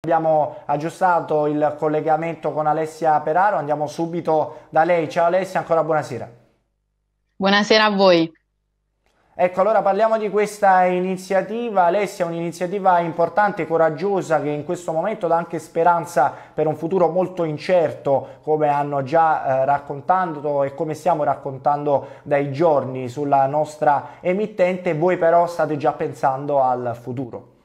Abbiamo aggiustato il collegamento con Alessia Peraro, andiamo subito da lei. Ciao Alessia, ancora buonasera. Buonasera a voi. Ecco, allora parliamo di questa iniziativa. Alessia è un'iniziativa importante, coraggiosa, che in questo momento dà anche speranza per un futuro molto incerto, come hanno già eh, raccontato e come stiamo raccontando dai giorni sulla nostra emittente. Voi però state già pensando al futuro.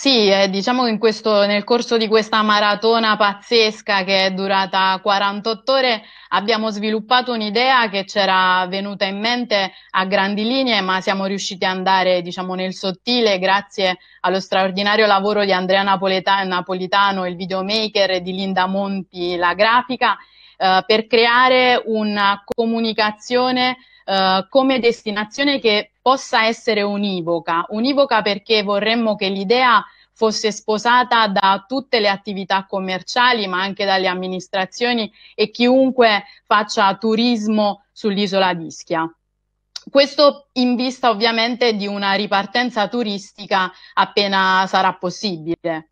Sì, eh, diciamo che questo, nel corso di questa maratona pazzesca che è durata 48 ore abbiamo sviluppato un'idea che c'era venuta in mente a grandi linee, ma siamo riusciti ad andare diciamo, nel sottile grazie allo straordinario lavoro di Andrea Napoleta- Napolitano, il videomaker, e di Linda Monti, la grafica, eh, per creare una comunicazione eh, come destinazione che possa essere univoca, univoca perché vorremmo che l'idea fosse sposata da tutte le attività commerciali, ma anche dalle amministrazioni e chiunque faccia turismo sull'isola di Ischia. Questo in vista ovviamente di una ripartenza turistica appena sarà possibile.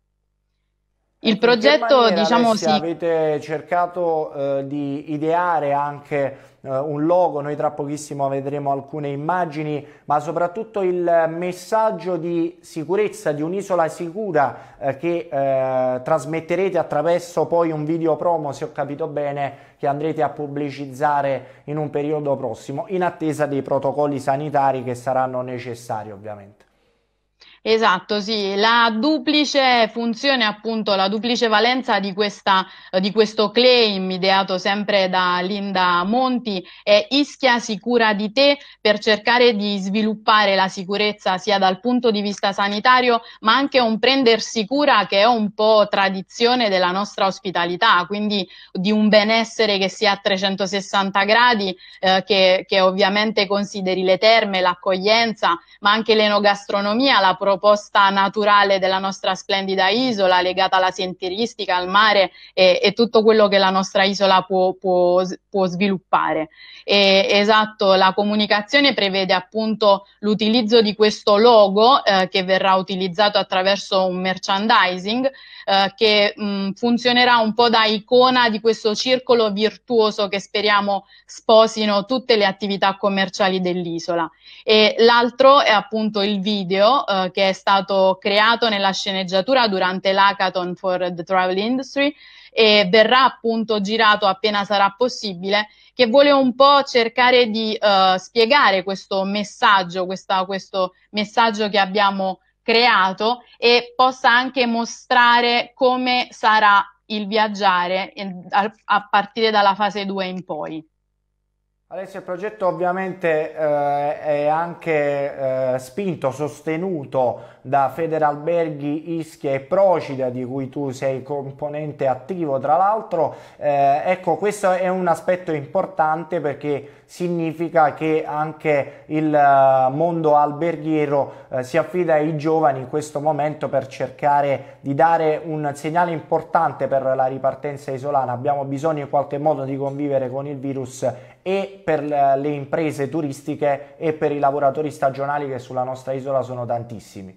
Il progetto, maniera, diciamo Alessia, sì. Avete cercato eh, di ideare anche eh, un logo, noi tra pochissimo vedremo alcune immagini, ma soprattutto il messaggio di sicurezza di un'isola sicura eh, che eh, trasmetterete attraverso poi un video promo, se ho capito bene, che andrete a pubblicizzare in un periodo prossimo, in attesa dei protocolli sanitari che saranno necessari ovviamente. Esatto, sì, la duplice funzione, appunto, la duplice valenza di, questa, eh, di questo claim ideato sempre da Linda Monti è Ischia cura di te per cercare di sviluppare la sicurezza sia dal punto di vista sanitario, ma anche un prendersi cura che è un po' tradizione della nostra ospitalità, quindi di un benessere che sia a 360 gradi, eh, che, che ovviamente consideri le terme, l'accoglienza, ma anche l'enogastronomia, la proposta naturale della nostra splendida isola, legata alla sentieristica, al mare e, e tutto quello che la nostra isola può, può, può sviluppare. E, esatto, la comunicazione prevede appunto l'utilizzo di questo logo eh, che verrà utilizzato attraverso un merchandising eh, che mh, mm, funzionerà un po' da icona di questo circolo virtuoso che speriamo sposino tutte le attività commerciali dell'isola. E l'altro è appunto il video eh, che è stato creato nella sceneggiatura durante l'Hackathon for the Travel Industry e verrà appunto girato appena sarà possibile, che vuole un po' cercare di uh, spiegare questo messaggio, questa, questo messaggio che abbiamo creato e possa anche mostrare come sarà il viaggiare a partire dalla fase 2 in poi. Alessio, il progetto ovviamente eh, è anche eh, spinto, sostenuto da Federalberghi, Ischia e Procida, di cui tu sei componente attivo tra l'altro. Eh, ecco, questo è un aspetto importante perché significa che anche il eh, mondo alberghiero eh, si affida ai giovani in questo momento per cercare di dare un segnale importante per la ripartenza isolana. Abbiamo bisogno in qualche modo di convivere con il virus e per le imprese turistiche e per i lavoratori stagionali che sulla nostra isola sono tantissimi.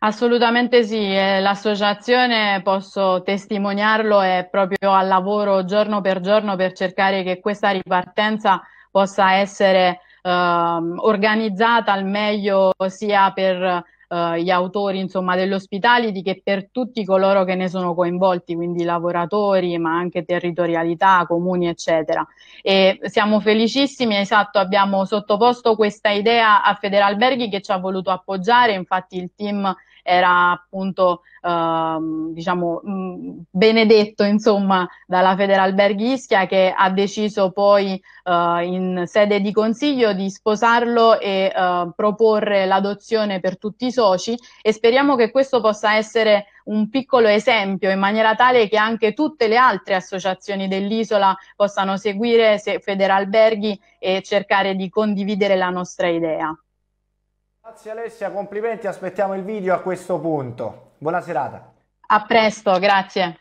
Assolutamente sì, eh, l'associazione posso testimoniarlo è proprio al lavoro giorno per giorno per cercare che questa ripartenza possa essere eh, organizzata al meglio sia per eh, gli autori insomma, dell'ospitality che per tutti coloro che ne sono coinvolti, quindi lavoratori, ma anche territorialità, comuni, eccetera. E siamo felicissimi, esatto, abbiamo sottoposto questa idea a Federalberghi che ci ha voluto appoggiare, infatti il team era appunto eh, diciamo mh, mm, benedetto insomma dalla Federalberghi Ischia che ha deciso poi eh, in sede di consiglio di sposarlo e eh, proporre l'adozione per tutti i soci e speriamo che questo possa essere un piccolo esempio in maniera tale che anche tutte le altre associazioni dell'isola possano seguire Federalberghi e cercare di condividere la nostra idea. Grazie Alessia, complimenti, aspettiamo il video a questo punto. Buona serata. A presto, grazie.